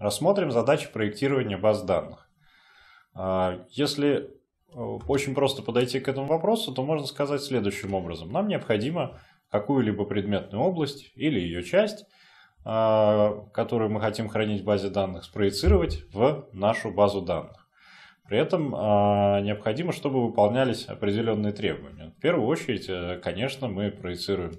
Рассмотрим задачи проектирования баз данных. А, если э, очень просто подойти к этому вопросу, то можно сказать следующим образом. Нам необходимо какую-либо предметную область или ее часть, а, которую мы хотим хранить в базе данных, спроецировать в нашу базу данных. При этом а, необходимо, чтобы выполнялись определенные требования. В первую очередь, э, конечно, мы проецируем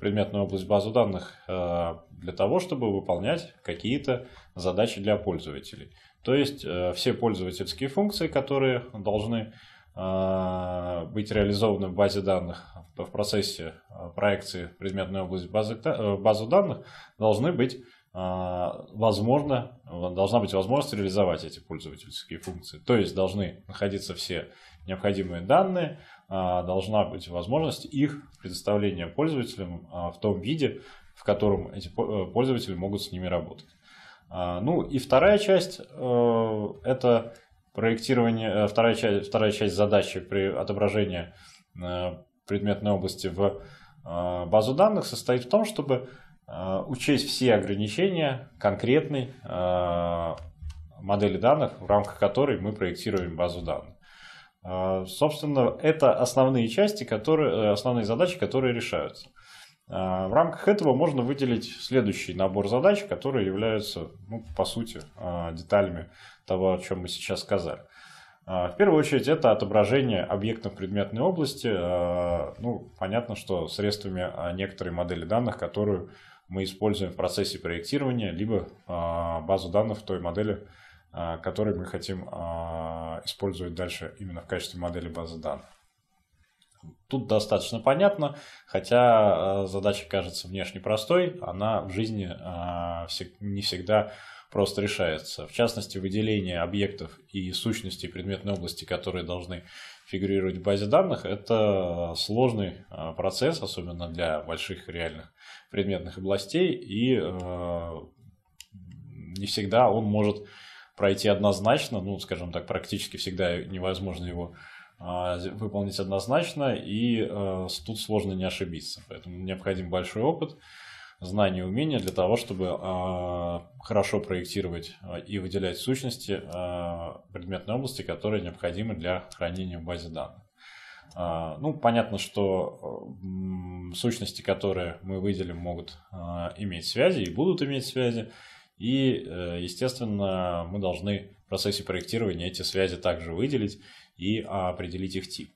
предметную область базу данных э, для того, чтобы выполнять какие-то задачи для пользователей. То есть э, все пользовательские функции, которые должны э, быть реализованы в базе данных в процессе проекции предметной области базы, базу данных, должны быть а, возможно, должна быть возможность реализовать эти пользовательские функции. То есть должны находиться все необходимые данные, а, должна быть возможность их предоставления пользователям а, в том виде, в котором эти э, пользователи могут с ними работать. Ну и вторая часть э, – это проектирование, э, вторая часть, вторая часть задачи при отображении предметной области в базу данных состоит в том, чтобы а, учесть все ограничения конкретной а, модели данных, в рамках которой мы проектируем базу данных. А, собственно, это основные части, которые, э, основные задачи, которые решаются. В рамках этого можно выделить следующий набор задач, которые являются, ну, по сути, деталями того, о чем мы сейчас сказали. В первую очередь это отображение объектов предметной области. Ну, понятно, что средствами некоторой модели данных, которую мы используем в процессе проектирования, либо а, базу данных той модели, а, который мы хотим а, использовать дальше именно в качестве модели базы данных. Тут достаточно понятно, хотя задача кажется внешне простой, она в жизни не всегда просто решается. В частности, выделение объектов и сущностей предметной области, которые должны фигурировать в базе данных, это сложный а, процесс, особенно для больших реальных предметных областей, и э, не всегда он может пройти однозначно, ну, скажем так, практически всегда невозможно его а, выполнить однозначно, и э, тут сложно не ошибиться. Поэтому необходим большой опыт знания и умения для того, чтобы а, хорошо проектировать а, и выделять сущности а, предметной области, которые необходимы для хранения в базе данных. Ну, понятно, что сущности, которые мы выделим, могут иметь связи и будут иметь связи. И, э, естественно, мы должны в процессе проектирования эти связи также выделить и определить их тип.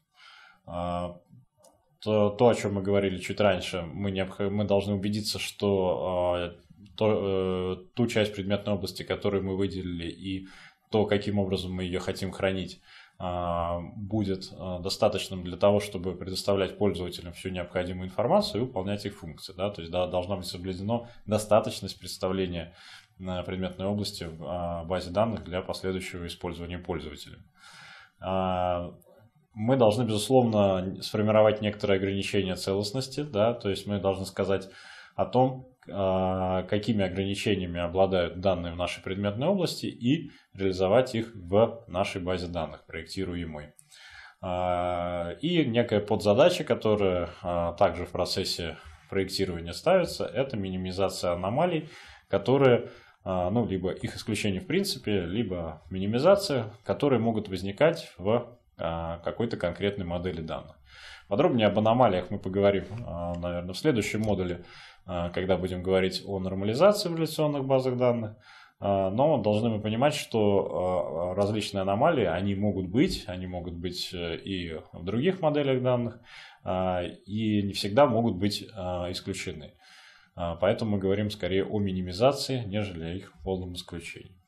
Э, то, о чем мы говорили чуть раньше, мы, необх... мы должны убедиться, что э, то, э, ту часть предметной области, которую мы выделили, и то, каким образом мы ее хотим хранить, э, будет э, достаточным для того, чтобы предоставлять пользователям всю необходимую информацию и выполнять их функции. Да? То есть да, должна быть соблюдена достаточность представления э, предметной области в э, базе данных для последующего использования пользователем. Э, мы должны, безусловно, сформировать некоторые ограничения целостности, да, то есть мы должны сказать о том, а, какими ограничениями обладают данные в нашей предметной области и реализовать их в нашей базе данных, проектируемой. А, и некая подзадача, которая а, также в процессе проектирования ставится, это минимизация аномалий, которые, ну, либо их исключение в принципе, либо минимизация, которые могут возникать в а, какой-то конкретной модели данных. Подробнее об аномалиях мы поговорим, а, наверное, в следующем модуле, а, когда будем говорить о нормализации в реляционных базах данных. Но должны мы понимать, что различные аномалии, они могут быть, они могут быть э, и в других моделях данных, и не всегда могут быть исключены. Поэтому мы говорим скорее о минимизации, нежели о их полном исключении.